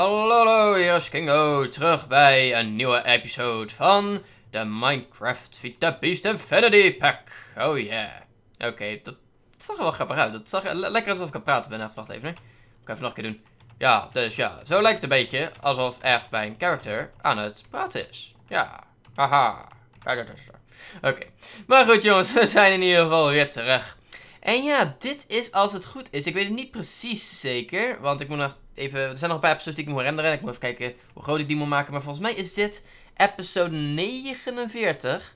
Hallo, hallo, hier is Kingo, terug bij een nieuwe episode van de Minecraft Vita Beast Infinity Pack. Oh yeah. Oké, dat, zag er wel grappig uit. Dat zag er lekker alsof ik aan praten ben. Echt, wacht even, hè. Ik even nog een keer doen. Ja, dus ja, zo lijkt het een beetje alsof echt mijn character aan het praten is. Ja, haha. Oké, maar goed jongens, we zijn in ieder geval weer terug. En ja, dit is als het goed is. Ik weet het niet precies zeker, want ik moet nog even, er zijn nog een paar episodes die ik moet herinneren. Ik moet even kijken hoe groot ik die moet maken. Maar volgens mij is dit episode 49.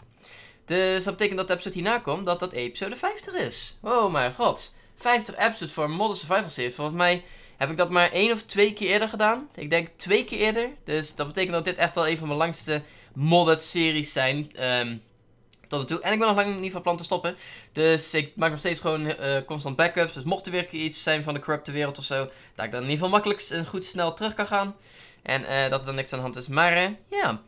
Dus dat betekent dat de episode hierna komt, dat dat episode 50 is. Oh mijn god. 50 episodes voor een Modern Survival Series. Volgens mij heb ik dat maar één of twee keer eerder gedaan. Ik denk twee keer eerder. Dus dat betekent dat dit echt wel een van mijn langste modded series zijn. Um, en ik ben nog lang niet van plan te stoppen. Dus ik maak nog steeds gewoon eh, constant backups. Dus mocht er weer iets zijn van de corrupte wereld of zo, dat ik dan in ieder geval makkelijk en goed snel terug kan gaan. En eh, dat er dan niks aan de hand is. Maar eh, ja,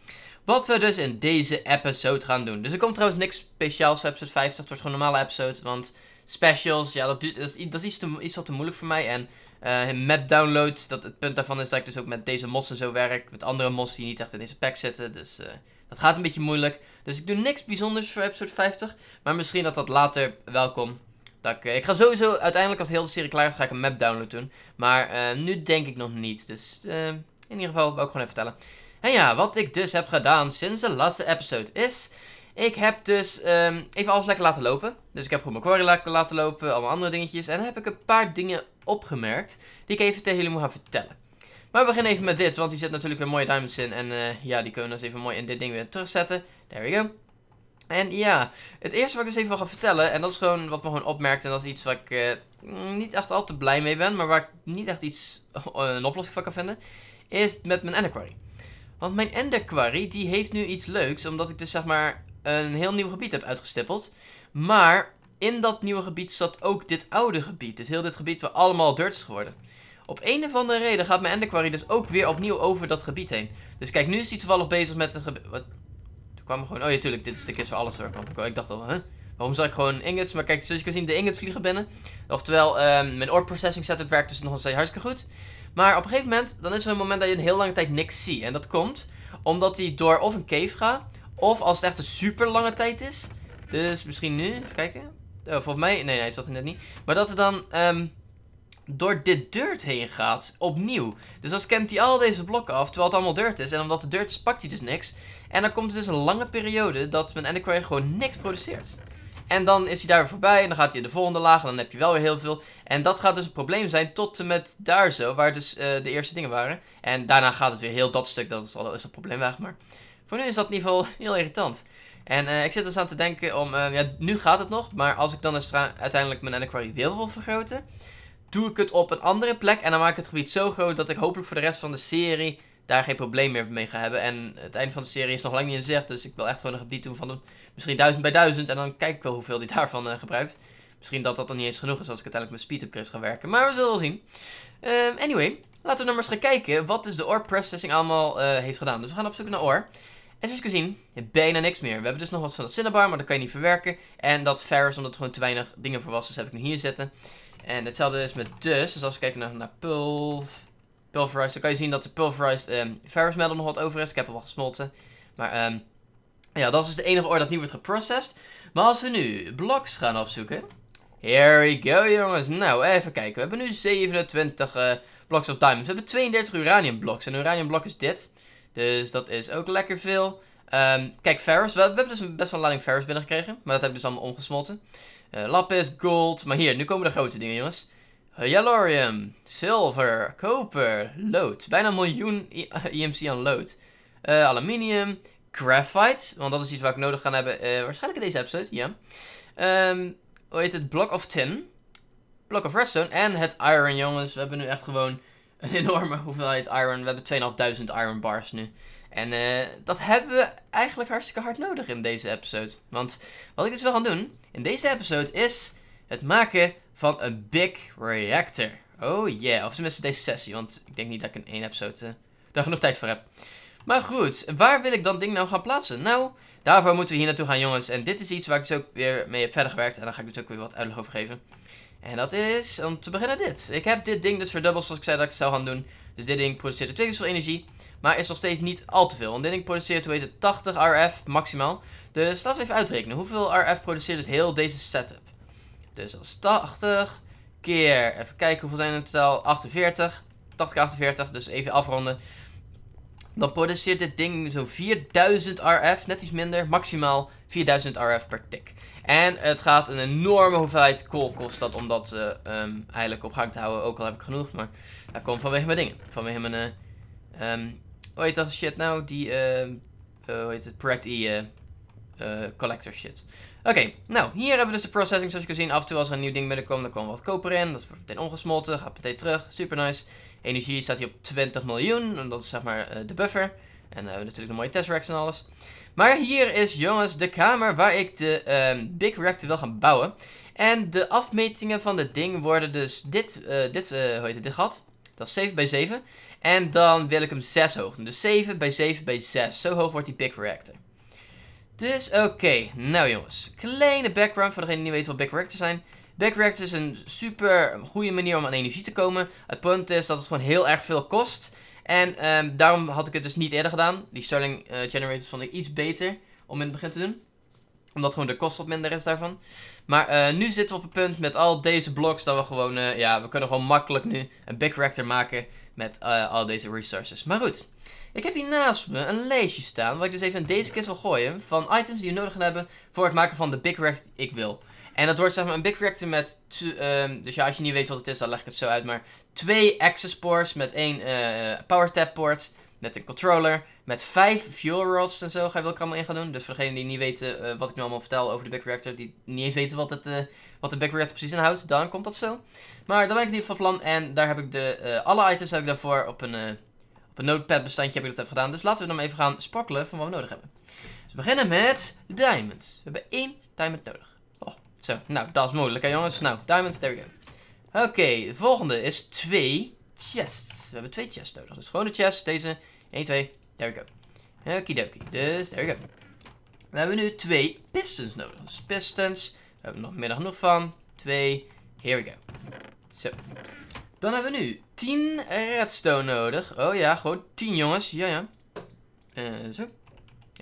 wat we dus in deze episode gaan doen. Dus er komt trouwens niks speciaals voor episode 50. Het wordt gewoon een normale episode. Want specials, ja, dat, dat, is, is iets wat te moeilijk voor mij. En eh, een map download dat, het punt daarvan is dat ik dus ook met deze mossen zo werk. Met andere mossen die niet echt in deze pack zitten. Dus eh, dat gaat een beetje moeilijk. Dus ik doe niks bijzonders voor episode 50. Maar misschien dat dat later wel komt. Dat ik, eh, ik, ga sowieso uiteindelijk als heel de serie klaar is, ga ik een map download doen. Maar nu denk ik nog niet. Dus in ieder geval wil ik gewoon even vertellen. En ja, wat ik dus heb gedaan sinds de laatste episode is... Ik heb dus ehm, even alles lekker laten lopen. Dus ik heb gewoon mijn quarry laten lopen, allemaal andere dingetjes. En dan heb ik een paar dingen opgemerkt die ik even tegen jullie moet gaan vertellen. Maar we beginnen even met dit, want die zit natuurlijk weer mooie diamonds in. En eh, ja, die kunnen we dus even mooi in dit ding weer terugzetten. There we go. En ja, het eerste wat ik dus even wil gaan vertellen, en dat is gewoon wat me gewoon opmerkt. En dat is iets waar ik eh, niet echt al te blij mee ben, maar waar ik niet echt iets, eh, een oplossing voor kan vinden. Is met mijn ender quarry. Want mijn ender quarry, die heeft nu iets leuks, omdat ik dus zeg maar een heel nieuw gebied heb uitgestippeld. Maar in dat nieuwe gebied zat ook dit oude gebied. Dus heel dit gebied waar allemaal dirt geworden. Op een of andere reden gaat mijn enderquarry dus ook weer opnieuw over dat gebied heen. Dus kijk, nu is hij toevallig bezig met een gebied... Wat? Toen kwam er gewoon... Oh ja, tuurlijk, dit is de keer waar alles werkt. Ik dacht al, hè? Waarom zag ik gewoon ingots? Maar kijk, zoals je kan zien, de ingots vliegen binnen. Oftewel, um, mijn ore processing setup werkt dus nog steeds hartstikke goed. Maar op een gegeven moment, dan is er een moment dat je een heel lange tijd niks ziet. En dat komt omdat hij door of een cave gaat, of als het echt een super lange tijd is. Dus misschien nu, even kijken. Oh, volgens mij, nee, nee, hij zat er net niet. Maar dat het dan ehm, door dit dirt heen gaat, opnieuw. Dus dan scant hij al deze blokken af, terwijl het allemaal dirt is. En omdat het dirt is, pakt hij dus niks. En dan komt er dus een lange periode dat mijn enderquarry gewoon niks produceert. En dan is hij daar weer voorbij en dan gaat hij in de volgende laag en dan heb je wel weer heel veel. En dat gaat dus een probleem zijn tot en met daar zo, waar dus eh, de eerste dingen waren. En daarna gaat het weer heel dat stuk, dat is al is het probleem weg, maar... Voor nu is dat in ieder geval heel irritant. En eh, ik zit dus aan te denken om, eh, ja, nu gaat het nog, maar als ik dan dus uiteindelijk mijn antiquary deel wil vergroten, doe ik het op een andere plek en dan maak ik het gebied zo groot dat ik hopelijk voor de rest van de serie daar geen probleem meer mee ga hebben. En het einde van de serie is nog lang niet in zicht, dus ik wil echt gewoon een gebied doen van misschien 1000 bij 1000 en dan kijk ik wel hoeveel die daarvan eh, gebruikt. Misschien dat dat dan niet eens genoeg is als ik uiteindelijk met speed-up quest ga werken, maar we zullen wel zien. Ehm, anyway, laten we nog maar eens gaan kijken wat dus de ore processing allemaal heeft gedaan. Dus we gaan op zoek naar ore. En zoals gezien, bijna niks meer. We hebben dus nog wat van de Cinnabar, maar dat kan je niet verwerken. En dat Ferris, omdat er gewoon te weinig dingen voor was, dus heb ik hem hier zitten. En hetzelfde is met dus. Dus als we kijken naar, naar Pulv, Pulverized, dan kan je zien dat de Pulverized um, ehm, ferrous Metal nog wat over is. Ik heb hem al gesmolten. Maar um, ja, dat is dus de enige oor dat niet wordt geprocessed. Maar als we nu blocks gaan opzoeken. Here we go, jongens. Nou, even kijken. We hebben nu 27 eh, blocks of diamonds. We hebben 32 uranium blocks. En een uranium blok is dit. Dus dat is ook lekker veel. Ehm, kijk, Ferris. We, hebben dus best wel een lading Ferris binnengekregen. Maar dat heb ik dus allemaal omgesmolten. Eh, lapis, gold. Maar hier, nu komen de grote dingen, jongens. Uh, eh, silver, zilver, koper, lood. Bijna een miljoen IMC aan lood. Eh, aluminium, graphite. Want dat is iets waar ik nodig ga hebben. waarschijnlijk in deze episode, ja. Ehm, hoe heet het? Block of tin. Block of redstone. En het iron, jongens. We hebben nu echt gewoon een enorme hoeveelheid iron. We hebben 2500 iron bars nu. En eh, dat hebben we eigenlijk hartstikke hard nodig in deze episode. Want wat ik dus wil gaan doen in deze episode is het maken van een big reactor. Oh yeah, of tenminste deze sessie, want ik denk niet dat ik in één episode eh, daar genoeg tijd voor heb. Maar goed, waar wil ik dan ding nou gaan plaatsen? Nou, daarvoor moeten we hier naartoe gaan jongens. En dit is iets waar ik dus ook weer mee heb verder gewerkt. En daar ga ik dus ook weer wat uitleg over geven. En dat is om te beginnen dit. Ik heb dit ding dus verdubbeld zoals ik zei dat ik het zou gaan doen. Dus dit ding produceert twee keer zoveel energie. Maar is nog steeds niet al te veel. Want dit ding produceert, hoe 80 RF maximaal. Dus laten we even uitrekenen. Hoeveel RF produceert dus heel deze setup? Dus dat is 80 keer, even kijken hoeveel zijn er in totaal, 48. 80 keer 48, dus even afronden. Dan produceert dit ding zo'n 4000 RF, net iets minder, maximaal 4000 RF per tick. En het gaat een enorme hoeveelheid kool kosten dat om dat eh, ehm, eigenlijk op gang te houden. Ook al heb ik genoeg, maar dat komt vanwege mijn dingen. Vanwege mijn, eh, ehm, hoe heet dat shit nou? Die, ehm, eh, hoe heet het? Project E collector shit. Oké, nou, hier hebben we dus de processing zoals je kunt zien. Af en toe als er een nieuw ding binnenkomt, dan kwam wat koper in. Dat wordt meteen ongesmolten, gaat meteen terug. Super nice. Energie staat hier op 20 miljoen, en dat is zeg maar de buffer. En dan hebben we natuurlijk de mooie tesseracks en alles. Maar hier is, jongens, de kamer waar ik de ehm, Big Reactor wil gaan bouwen. En de afmetingen van het ding worden dus dit, uh, dit eh, hoe heet het, dit gat. Dat is 7 bij 7. En dan wil ik hem 6 hoog doen. Dus 7 bij 7 bij 6. Zo hoog wordt die Big Reactor. Dus oké, nou jongens. Kleine background voor degene die niet weet wat Big Reactors zijn. Big Reactor is een super goede manier om aan energie te komen. Het punt is dat het gewoon heel erg veel kost. En ehm, daarom had ik het dus niet eerder gedaan. Die Starling eh, Generators vond ik iets beter om in het begin te doen. Omdat gewoon de kost wat minder is daarvan. Maar eh, nu zitten we op het punt met al deze blocks dat we gewoon... Eh, ja, we kunnen gewoon makkelijk nu een big reactor maken met al deze resources. Maar goed, ik heb hier naast me een lijstje staan, wat ik dus even in deze kist wil gooien, van items die we nodig hebben voor het maken van de big die ik wil. En dat wordt zeg maar een big reactor met, ehm, dus ja, als je niet weet wat het is, dan leg ik het zo uit. Maar twee access ports met één uh, power tap port, met een controller, met vijf fuel rods en zo ga wil wel allemaal in gaan doen. Dus voor degenen die niet weten eh, wat ik nu allemaal vertel over de big reactor, die niet eens weten wat, het, eh, wat de big reactor precies inhoudt, dan komt dat zo. Maar dan ben ik in ieder geval van plan en daar heb ik de, alle items heb ik daarvoor op een... Op een notepad bestandje heb ik dat even gedaan. Dus laten we dan even gaan sparkelen van wat we nodig hebben. Dus we beginnen met de diamonds. We hebben één diamond nodig. Zo, nou, dat is moeilijk hè jongens. Nou, diamonds, there we go. Oké, de volgende is twee chests. We hebben twee chests nodig. Dus gewoon de chest, deze. 1, 2, there we go. dokie, dus there we go. We hebben nu twee pistons nodig. pistons, we hebben nog meer dan genoeg van. Twee, here we go. Zo. Dan hebben we nu 10 redstone nodig. Oh ja, gewoon 10 jongens. Ja, ja. Uh, zo.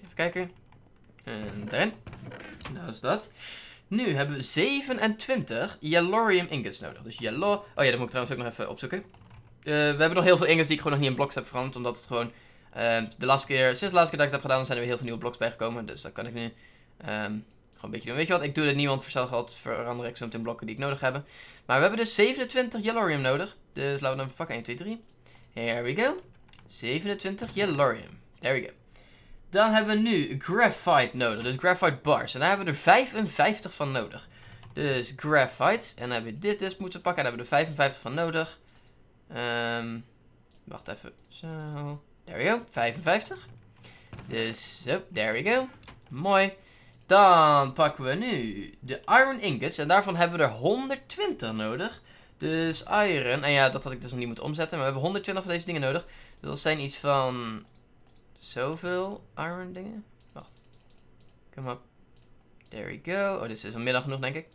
Even kijken. En daarin. Nou is dat. Nu hebben we 27 Yellorium ingots nodig. Dus Yellow... Oh ja, dat moet ik trouwens ook nog even opzoeken. Eh, we hebben nog heel veel ingots die ik gewoon nog niet in blocks heb veranderd. Omdat het gewoon... Ehm, de laatste keer, sinds de laatste keer dat ik het heb gedaan, zijn er weer heel veel nieuwe blocks bijgekomen. Dus dat kan ik nu ehm, gewoon een beetje doen. Weet je wat, ik doe dit niet, want voor geld verander ik zo meteen blokken die ik nodig heb. Maar we hebben dus 27 Yellorium nodig. Dus laten we dan even pakken. 1, 2, 3. Here we go. 27 Yellorium. There we go. Dan hebben we nu graphite nodig. Dus graphite bars. En daar hebben we er 55 van nodig. Dus graphite. En dan hebben we dit dus moeten pakken. En daar hebben we er 55 van nodig. Um, wacht even. Zo. There we go. 55. Dus zo. There we go. Mooi. Dan pakken we nu de iron ingots. En daarvan hebben we er 120 nodig. Dus iron. En ja, dat had ik dus nog niet moeten omzetten. Maar we hebben 120 van deze dingen nodig. Dus dat zijn iets van zoveel iron dingen. Wacht. Kom op. There we go. Oh, dit is vanmiddag dus genoeg denk ik.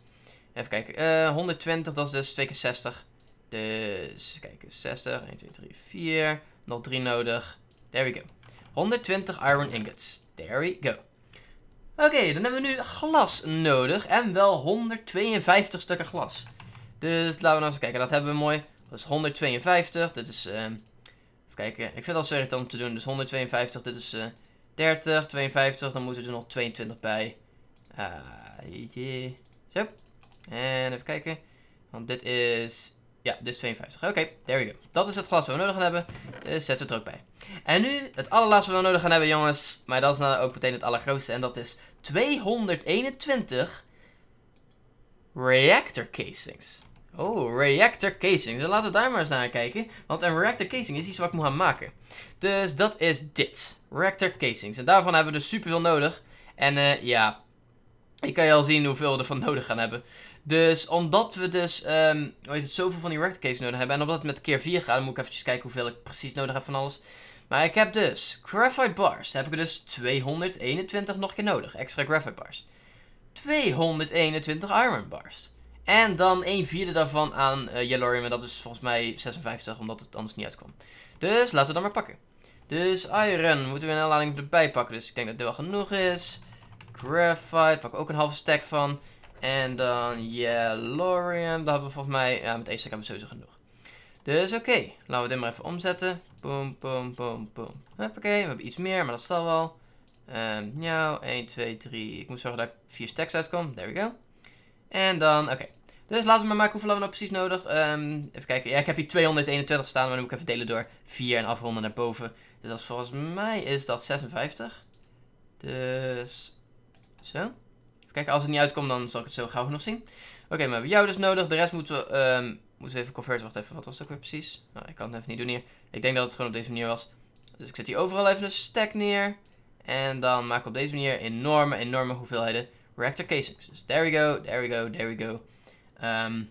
Even kijken. 120, eh, dat is dus 2 keer 60. Dus, kijk, 60. 1, 2, 3, 4. Nog 3 nodig. There we go. 120 iron ingots. There we go. Oké, dan hebben we nu glas nodig. En wel 152 stukken glas. Dus laten we nou eens kijken. Dat hebben we mooi. Dat is 152. Dat is ehm, kijken. Ik vind dat zo irritant om te doen. Dus 152, dit is 30, eh, 52. Dan moeten we er nog 22 bij. Ah, zo. En even kijken. Want dit is... Ja, dit is 52. Oké, there we go. Dat is het glas wat we nodig gaan hebben. Dus zetten we het er ook bij. En nu het allerlaatste wat we nodig gaan hebben, jongens. Maar dat is nou ook meteen het allergrootste. En dat is 221 reactor casings. Oh, reactor casing. Dus laten we daar maar eens naar kijken. Want een reactor casing is iets wat ik moet gaan maken. Dus dat is dit. Reactor casings. En daarvan hebben we dus superveel nodig. En eh, ja, ik kan je al zien hoeveel we ervan nodig gaan hebben. Dus omdat we dus weet ehm, het, zoveel van die reactor casings nodig hebben. En omdat het met keer 4 gaat, dan moet ik eventjes kijken hoeveel ik precies nodig heb van alles. Maar ik heb dus graphite bars. heb ik er dus 221 nog een keer nodig. Extra graphite bars. 221 iron bars. En dan 1 vierde daarvan aan uh, eh, Yellorium. En dat is volgens mij 56, omdat het anders niet uitkwam. Dus laten we dat maar pakken. Dus iron moeten we een lading erbij pakken. Dus ik denk dat dit wel genoeg is. Graphite, pak ook een halve stack van. En dan Yellorium. Daar hebben we volgens mij, ja met één stack hebben we sowieso genoeg. Dus oké, laten we dit maar even omzetten. Boom, boom, boom, boom. Hoppakee, we hebben iets meer, maar dat zal wel. Um, nou, 1, 2, 3. Ik moet zorgen dat ik 4 stacks uitkom. There we go. En dan, oké. Dus laten we maar maken hoeveel hebben we nou precies nodig. Um, even kijken. Ja, ik heb hier 221 staan. Maar dan moet ik even delen door 4 en afronden naar boven. Dus volgens mij is dat 56. Dus zo. Even kijken. Als het niet uitkomt, dan zal ik het zo gauw nog zien. Oké, maar we hebben jou dus nodig. De rest moeten we, ehm, moeten we even converten. Wacht even, wat was het ook weer precies? Nou, ik kan het even niet doen hier. Ik denk dat het gewoon op deze manier was. Dus ik zet hier overal even een stack neer. En dan maak ik op deze manier enorme, enorme hoeveelheden reactor casings. Dus there we go, there we go, there we go. Um,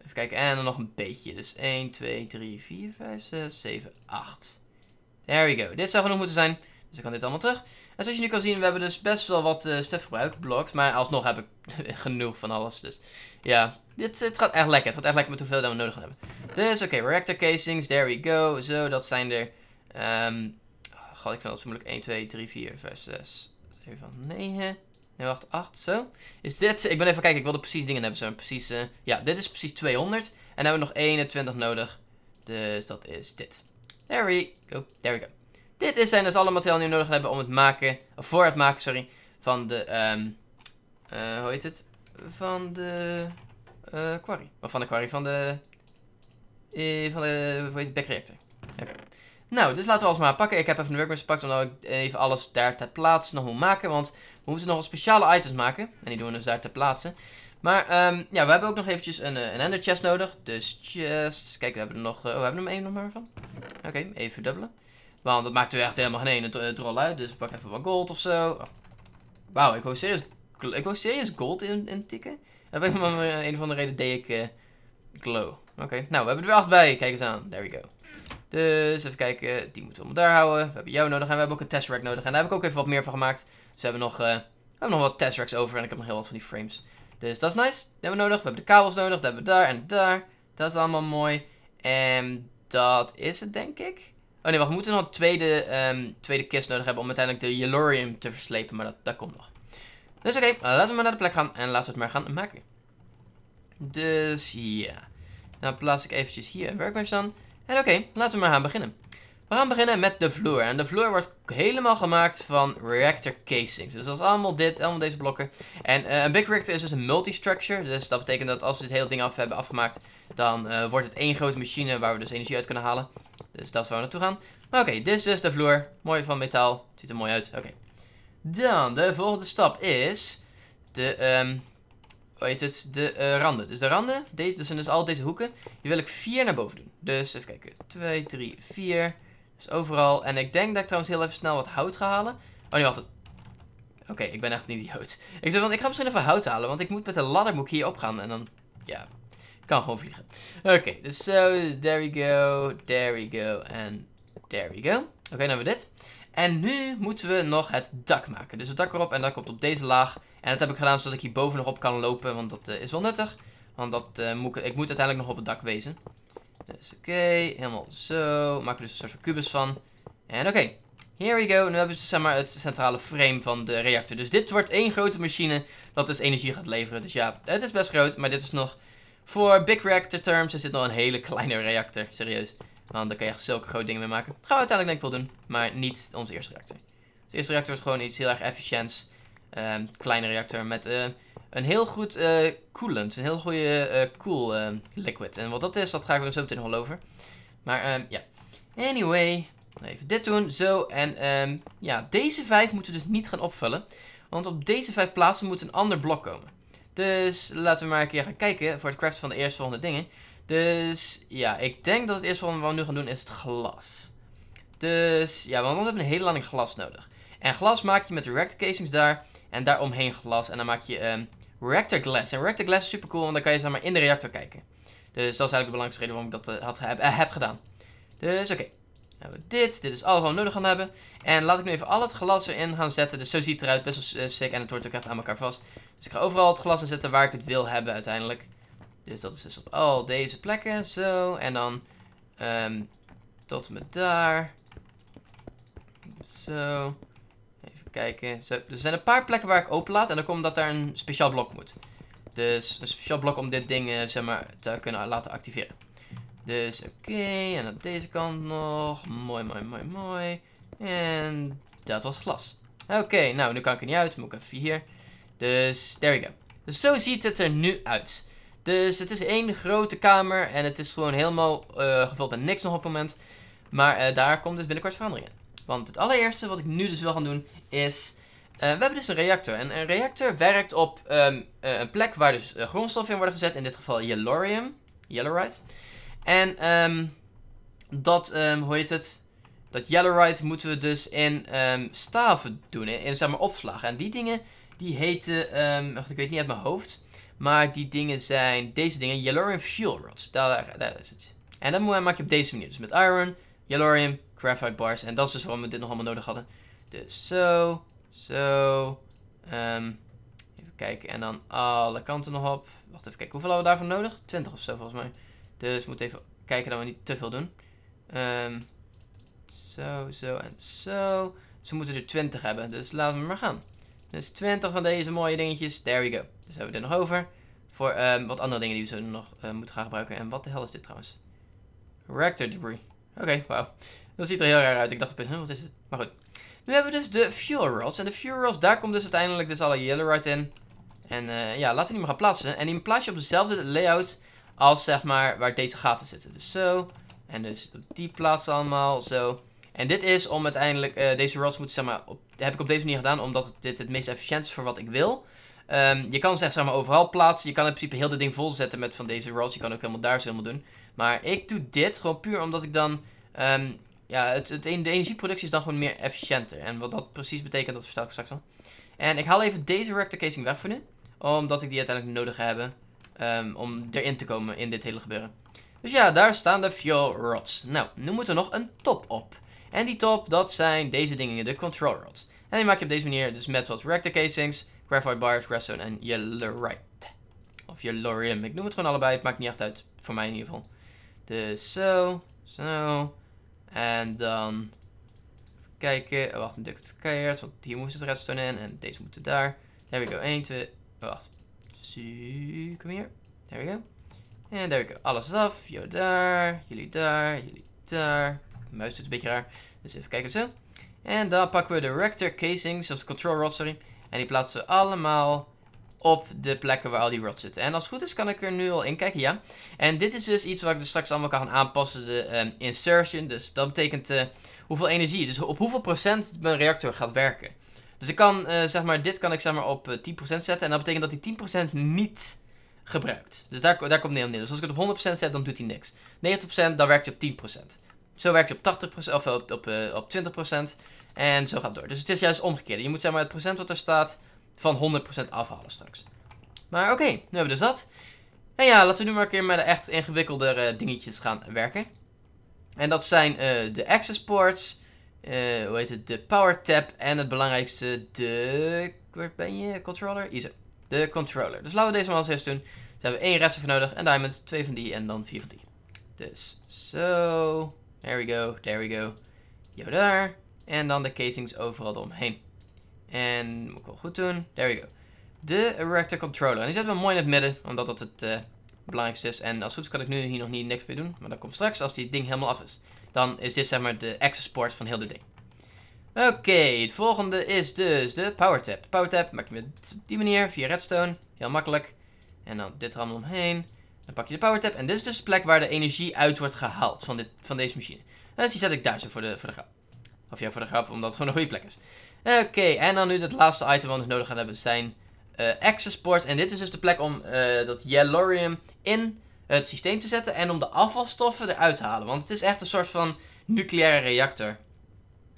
even kijken. En dan nog een beetje. Dus 1, 2, 3, 4, 5, 6, 7, 8. There we go. Dit zou genoeg moeten zijn. Dus ik kan dit allemaal terug. En zoals je nu kan zien, we hebben dus best wel wat uh, stuff gebruikt, blokt. Maar alsnog heb ik genoeg van alles. Dus ja, dit het gaat echt lekker. Het gaat echt lekker met hoeveel dat we nodig gaan hebben. Dus oké, reactor casings, there we go. Zo, dat zijn er. Um, god, ik vind dat zo moeilijk. 1, 2, 3, 4, 5, 6, 7, 9. Nee, wacht, 8, zo. Is dit, ik ben even kijken, ik wilde precies dingen hebben. Zo, precies, eh, ja, dit is precies 200. En dan hebben we nog 21 nodig. Dus dat is dit. There we go, there we go. Dit is zijn dus alle materialen die we nodig hebben om het maken, of voor het maken, sorry, van de, um, hoe heet het? Van de eh, quarry. Of van de quarry, van de, van de, hoe heet het, backreactor. Nou, dus laten we alles maar pakken. Ik heb even de workbench gepakt, omdat ik even alles daar ter plaatse nog moet maken, want... We moeten nog wat speciale items maken. En die doen we dus daar ter plaatse. Maar um, ja, we hebben ook nog eventjes een, eh, een ender chest nodig. Dus chest. Kijk, we hebben er nog... Eh, oh, we hebben er één nog maar van. Oké, even dubbelen. Want dat maakt er echt helemaal geen ene eh, troll uit. Dus pak even wat gold of zo. Oh. Wauw, ik wou serieus, ik wou serieus gold in, in tikken. En dat een van de reden deed ik glow. Oké, nou, we hebben er weer acht bij. Kijk eens aan. There we go. Dus even kijken. Die moeten we allemaal daar houden. We hebben jou nodig en we hebben ook een test rack nodig. En daar heb ik ook even wat meer van gemaakt we hebben nog, eh, we hebben nog wat Tesseracts over en ik heb nog heel wat van die frames. Dus dat is nice. Dat hebben we nodig. We hebben de kabels nodig. Dat hebben we daar en daar. Dat is allemaal mooi. En dat is het, denk ik. Oh nee, wacht. We moeten nog een tweede, ehm, tweede kist nodig hebben om uiteindelijk de Yellorium te verslepen. Maar dat, dat komt nog. Dus oké, eh, laten we maar naar de plek gaan en laten we het maar gaan maken. Dus ja. Nou plaats ik eventjes hier een werkbench dan. En oké, laten we maar gaan beginnen. We gaan beginnen met de vloer. En de vloer wordt helemaal gemaakt van reactor casings. Dus dat is allemaal dit, allemaal deze blokken. En eh, een big reactor is dus een multistructure. Dus dat betekent dat als we dit hele ding af hebben afgemaakt, dan eh, wordt het één grote machine waar we dus energie uit kunnen halen. Dus dat is waar we naartoe gaan. Maar oké, dit is dus de vloer. Mooi van metaal. Ziet er mooi uit. Oké. Dan, de volgende stap is de, um, het, de eh, randen. Dus de randen, deze, dus zijn dus al deze hoeken, die wil ik vier naar boven doen. Dus even kijken, 2, 3, 4. Dus overal. En ik denk dat ik trouwens heel even snel wat hout ga halen. Oh nee, wacht. Oké, ik ben echt een idioot. Ik zeg van, ik ga misschien even hout halen. Want ik moet met de ladder moet hier op gaan. En dan, ja, ik kan gewoon vliegen. Oké, dus zo. So, there we go. There we go. En there we go. Oké, dan hebben we dit. En nu moeten we nog het dak maken. Dus het dak erop en dat komt op deze laag. En dat heb ik gedaan zodat ik hier boven nog op kan lopen. Want dat eh, is wel nuttig. Want dat, eh, moet ik moet uiteindelijk nog op het dak wezen. Dus oké, helemaal zo. Maak er dus een soort van kubus van. En oké, here we go. Nu hebben dus zeg maar, het centrale frame van de reactor. Dus dit wordt één grote machine dat dus energie gaat leveren. Dus ja, het is best groot, maar dit is nog... Voor big reactor terms is dit nog een hele kleine reactor. Serieus. Want daar kan je echt zulke grote dingen mee maken. gaan we uiteindelijk denk ik wel doen. Maar niet onze eerste reactor. De eerste reactor is gewoon iets heel erg efficiënts. Um, kleine reactor met eh, een heel goed uh, coolant, een heel goede uh, cool ehm, liquid. En wat dat is, dat ga ik er zo meteen nog over. Maar ehm, ja, anyway, even dit doen, zo. En ehm, ja, deze vijf moeten we dus niet gaan opvullen. Want op deze vijf plaatsen moet een ander blok komen. Dus laten we maar een keer gaan kijken voor het craften van de eerste volgende dingen. Dus ja, ik denk dat het eerste wat we nu gaan doen is het glas. Dus ja, want we hebben een hele lading glas nodig. En glas maak je met de casings daar en daaromheen glas. En dan maak je um, reactor glass. En reactor glass is super cool, want dan kan je zeg maar in de reactor kijken. Dus dat is eigenlijk de belangrijkste reden waarom ik dat eh, had, eh, heb, gedaan. Dus oké. Dan hebben we dit. Dit is alles wat we nodig gaan hebben. En laat ik nu even al het glas erin gaan zetten. Dus zo ziet het eruit. Best wel eh, sick. En het wordt ook echt aan elkaar vast. Dus ik ga overal het glas in zetten waar ik het wil hebben uiteindelijk. Dus dat is dus op al deze plekken. Zo. En dan ehm, tot met daar. Zo kijken. Er zijn een paar plekken waar ik openlaat. En dan komt dat daar een speciaal blok moet. Dus een speciaal blok om dit ding eh, zeg maar, te kunnen laten activeren. Dus oké. en aan deze kant nog. Mooi, mooi, mooi, mooi. En dat was glas. Oké, nou nu kan ik er niet uit. Moet ik even hier. Dus there we go. Dus zo ziet het er nu uit. Dus het is één grote kamer. En het is gewoon helemaal eh, gevuld met niks nog op het moment. Maar eh, daar komt dus binnenkort verandering in. Want het allereerste wat ik nu dus wil gaan doen is... Eh, we hebben dus een reactor. En een reactor werkt op ehm, eh, een plek waar dus eh, grondstoffen in worden gezet. In dit geval yellorium. Yellowrite. En ehm, dat, ehm, hoe heet het? Dat yellowrite moeten we dus in staven doen. In, zeg maar opslagen. En die dingen, die heten... wacht, ik weet niet uit mijn hoofd. Maar die dingen zijn deze dingen. Yellorium fuel rods. Daar, is het. En dan maak je op deze manier. Dus met iron, yellorium, graphite bars. En dat is dus waarom we dit nog allemaal nodig hadden. Dus zo, zo. Ehm, even kijken. En dan alle kanten nog op. Wacht even kijken, hoeveel hadden we daarvan nodig? 20 of zo volgens mij. Dus we moeten even kijken dat we niet te veel doen. Ehm, zo, zo en zo. Dus we moeten er 20 hebben. Dus laten we maar gaan. Dus 20 van deze mooie dingetjes. There we go. Dus hebben we er nog over. Voor ehm, wat andere dingen die we zo nog eh, moeten gaan gebruiken. En wat de hel is dit trouwens? Rector debris. Oké, okay, wauw. Dat ziet er heel raar uit. Ik dacht opeens, wat is het? Maar goed. Nu hebben we dus de Fuel Rods. En de Fuel Rods, daar komt dus uiteindelijk dus alle yellow Yellowrite in. En eh, ja, laten we die maar gaan plaatsen. En die plaats je op dezelfde layout als zeg maar waar deze gaten zitten. Dus zo. En dus die plaatsen allemaal, zo. En dit is om uiteindelijk, eh, deze rods moeten zeg maar, op, heb ik op deze manier gedaan omdat dit het meest efficiënt is voor wat ik wil. Ehm, je kan ze zeg maar overal plaatsen. Je kan in principe heel dit ding volzetten met van deze rods. Je kan ook helemaal daar zo helemaal doen. Maar ik doe dit gewoon puur omdat ik dan ehm, ja, het, het, de energieproductie is dan gewoon meer efficiënter. En wat dat precies betekent, dat vertel ik straks al. En ik haal even deze reactor casing weg voor nu. Omdat ik die uiteindelijk nodig heb ehm, om erin te komen in dit hele gebeuren. Dus ja, daar staan de fuel rods. Nou, nu moeten er nog een top op. En die top, dat zijn deze dingen, de control rods. En die maak je op deze manier, dus met wat reactor casings, graphite bars, redstone en right, Of yellorium, ik noem het gewoon allebei, het maakt niet echt uit, voor mij in ieder geval. Dus zo, zo, en dan even kijken. Oh, wacht, nu doe ik het verkeerd. Want hier moest het redstone in. En deze moeten daar. Daar we go. 1, 2. wacht. Zie, kom hier. There we go. En daar we go. Alles af. Jo daar. Jullie daar. Jullie daar. De muis doet een beetje raar. Dus even kijken zo. En dan pakken we de Rector casings, of de control rod, sorry. En die plaatsen we allemaal op de plekken waar al die rods zitten. En als het goed is kan ik er nu al in kijken, ja. En dit is dus iets wat ik dus straks allemaal kan gaan aanpassen, de ehm, insertion. Dus dat betekent eh, hoeveel energie, dus op hoeveel procent mijn reactor gaat werken. Dus ik kan, eh, zeg maar, dit kan ik zeg maar op 10% eh, zetten. En dat betekent dat hij 10% niet gebruikt. Dus daar, daar komt neer neer. Dus als ik het op 100% zet, dan doet hij niks. 90%, dan werkt hij op 10%. Zo werkt hij op 80%, of op, op, op 20%. En zo gaat het door. Dus het is juist omgekeerd. Je moet zeg maar het procent wat er staat, van 100% afhalen straks. Maar oké, nu hebben we dus dat. En ja, laten we nu maar een keer met de echt ingewikkelde eh, dingetjes gaan werken. En dat zijn eh, de access ports, eh, hoe heet het, de power tab en het belangrijkste, de... Waar ben je? Controller? ISO. De controller. Dus laten we deze maar eens eerst doen. Dus hebben één redstone voor nodig, en diamond, twee van die en dan vier van die. Dus zo, there we go, there we go. Yo daar. En dan de casings overal eromheen. En moet ik wel goed doen. There we go. De Rector Controller. En die zetten we mooi in het midden, omdat dat het eh, belangrijkste is. En als goed is kan ik nu hier nog niet niks mee doen. Maar dat komt straks als die ding helemaal af is. Dan is dit zeg maar de port van heel dit ding. Oké, het volgende is dus de Power Tap. Power Tap maak je met die manier via redstone. Heel makkelijk. En dan dit allemaal omheen. Dan pak je de Power Tap. En dit is dus de plek waar de energie uit wordt gehaald van, dit, van deze machine. En dus die zet ik daar zo voor de, voor de grap. Of ja, voor de grap, omdat het gewoon een goede plek is. Oké, en dan nu het laatste item wat we nodig gaan hebben zijn uh, access En dit is dus de plek om eh, dat Yellorium in het systeem te zetten en om de afvalstoffen eruit te halen. Want het is echt een soort van nucleaire reactor.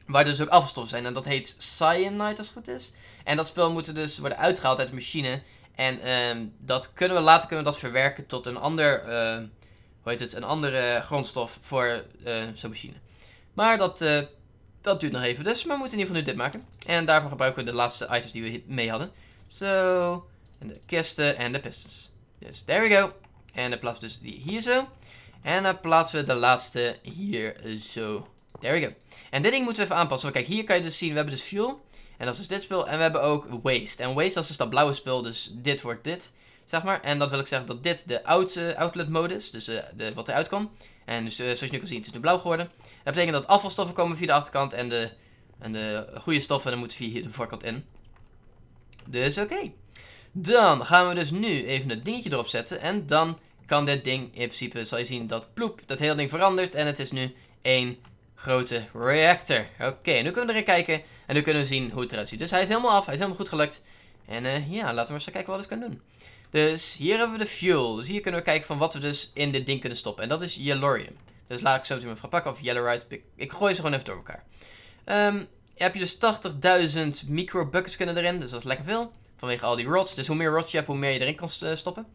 Waar dus ook afvalstoffen zijn. En dat heet Cyanide als het goed is. En dat spul moet dus worden uitgehaald uit de machine. En ehm, dat kunnen we later kunnen we dat verwerken tot een ander, eh, hoe heet het, een andere grondstof voor zo'n machine. Maar dat dat duurt nog even dus. we moeten in ieder geval nu dit maken. En daarvoor gebruiken we de laatste items die we mee hadden. Zo. en de kisten en de pistons. Dus there we go. En dan plaatsen we dus die hier zo. En dan plaatsen we de laatste hier zo. There we go. En dit ding moeten we even aanpassen. Want kijk, hier kan je dus zien, we hebben dus fuel. En dat is dus dit spul. En we hebben ook waste. En waste, dat is dus dat blauwe spul. Dus dit wordt dit. Zeg maar. En dat wil ik zeggen dat dit de oude outlet mode is. Dus eh, de, wat eruit kwam. En dus, eh, zoals je nu kan zien, het is nu blauw geworden. Dat betekent dat afvalstoffen komen via de achterkant en de, en de goede stoffen dan moeten via de voorkant in. Dus oké. Dan gaan we dus nu even het dingetje erop zetten. En dan kan dit ding in principe, zal je zien dat ploep, dat hele ding verandert. En het is nu één grote reactor. Oké, nu kunnen we erin kijken. En nu kunnen we zien hoe het eruit ziet. Dus hij is helemaal af, hij is helemaal goed gelukt. En eh, ja, laten we eens kijken wat we alles dus kunnen doen. Dus hier hebben we de fuel. Dus hier kunnen we kijken van wat we dus in dit ding kunnen stoppen. En dat is Yellorium. Dus laat ik zo meteen mijn vrouw pakken of Yellowrite. Ik, gooi ze gewoon even door elkaar. Um, heb je dus 80.000 micro buckets kunnen erin. Dus dat is lekker veel. Vanwege al die rods. Dus hoe meer rods je hebt, hoe meer je erin kan eh, stoppen.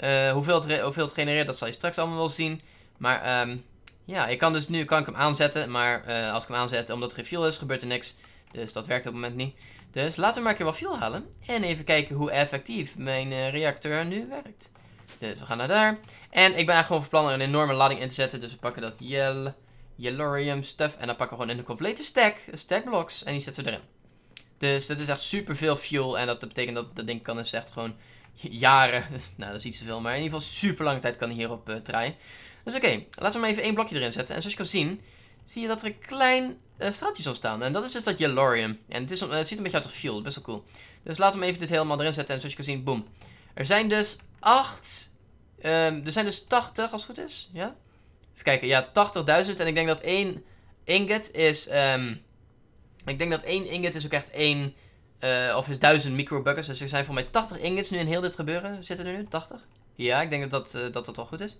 Uh, hoeveel, het hoeveel het genereert, dat zal je straks allemaal wel zien. Maar um, ja, ik kan dus nu kan ik hem aanzetten. Maar eh, als ik hem aanzet, omdat er geen fuel is, gebeurt er niks. Dus dat werkt op het moment niet. Dus laten we maar een keer wat fuel halen. En even kijken hoe effectief mijn eh, reacteur reactor nu werkt. Dus we gaan naar daar. En ik ben eigenlijk gewoon van plan om een enorme lading in te zetten. Dus we pakken dat yell, yellorium stuff. En dan pakken we gewoon in de complete stack, stack blocks. En die zetten we erin. Dus dat is echt super veel fuel. En dat betekent dat dat ding kan dus echt gewoon jaren. nou, dat is iets te veel. Maar in ieder geval super lange tijd kan hij hierop eh, draaien. Dus oké, laten we maar even één blokje erin zetten. En zoals je kan zien, zie je dat er een klein uh, straatje zal staan. En dat is dus dat Yellorium. En het, is, het ziet een beetje uit als fuel best wel cool. Dus laten we even dit helemaal erin zetten. En zoals je kan zien, boom. Er zijn dus 8... Ehm, er zijn dus 80, als het goed is. Ja? Even kijken. Ja, 80.000. En ik denk dat één ingot is... Ehm, ik denk dat één ingot is ook echt één... Eh, of is 1000 microbuggers. Dus er zijn voor mij 80 ingots nu in heel dit gebeuren. Zitten er nu 80? Ja, ik denk dat eh, dat, dat, wel goed is.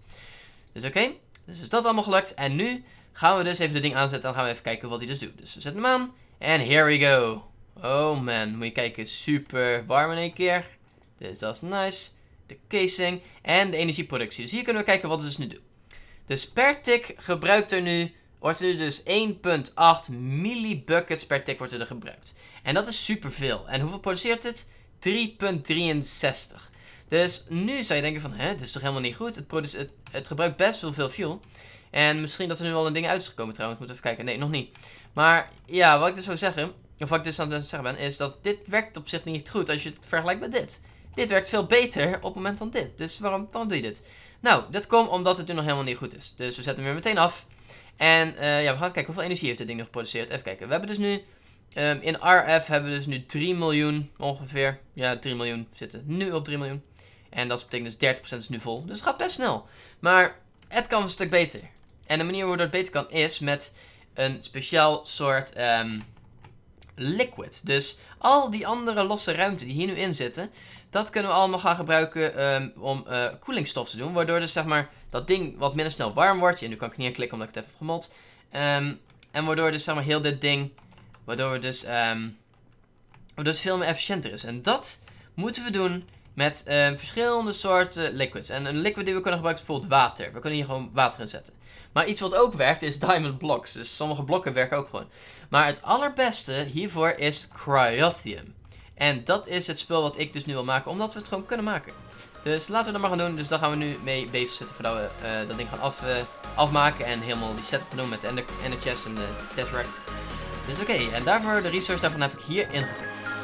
Dus oké. Dus is dat allemaal gelukt. En nu gaan we dus even de ding aanzetten en gaan we even kijken wat hij dus doet. Dus we zetten hem aan. En here we go. Oh man, moet je kijken. Super warm in één keer. Dus dat is nice. De casing en de energieproductie. Dus hier kunnen we kijken wat het dus nu doet. Dus per tik gebruikt er nu, wordt er dus 1.8 millibuckets per tik wordt er gebruikt. En dat is superveel. En hoeveel produceert het? 3.63. Dus nu zou je denken van, hè, dit is toch helemaal niet goed. Het, het, het gebruikt best wel veel fuel. En misschien dat er nu al een ding uit is gekomen trouwens. Moeten we even kijken. Nee, nog niet. Maar ja, wat ik dus wil zeggen. Of wat ik dus aan het zeggen ben. Is dat dit werkt op zich niet goed als je het vergelijkt met dit. Dit werkt veel beter op het moment dan dit. Dus waarom, waarom doe je dit? Nou, dat komt omdat het nu nog helemaal niet goed is. Dus we zetten hem weer meteen af. En eh, ja, we gaan kijken hoeveel energie heeft dit ding nog geproduceerd. Even kijken. We hebben dus nu... Ehm, in RF hebben we dus nu 3 miljoen ongeveer. Ja, 3 miljoen zitten nu op 3 miljoen. En dat betekent dus 30% is nu vol. Dus het gaat best snel. Maar het kan een stuk beter. En de manier waarop dat beter kan is met een speciaal soort ehm, liquid. Dus al die andere losse ruimte die hier nu in zitten, dat kunnen we allemaal gaan gebruiken ehm, om uh, eh, koelingstof te doen. Waardoor dus zeg maar dat ding wat minder snel warm wordt. En nu kan ik niet klikken omdat ik het even heb gemot. Ehm, en waardoor dus zeg maar heel dit ding, waardoor we dus, waardoor het veel meer efficiënter is. En dat moeten we doen met ehm, verschillende soorten liquids. En een liquid die we kunnen gebruiken is bijvoorbeeld water. We kunnen hier gewoon water in zetten. Maar iets wat ook werkt is diamond blocks. Dus sommige blokken werken ook gewoon. Maar het allerbeste hiervoor is cryothium. En dat is het spul wat ik dus nu wil maken. Omdat we het gewoon kunnen maken. Dus laten we dat maar gaan doen. Dus daar gaan we nu mee bezig zitten voordat we eh, dat ding gaan af, eh, afmaken. En helemaal die setup doen met de ender, chest en de eh, test rack. Dus oké, en daarvoor de resource daarvan heb ik hier ingezet.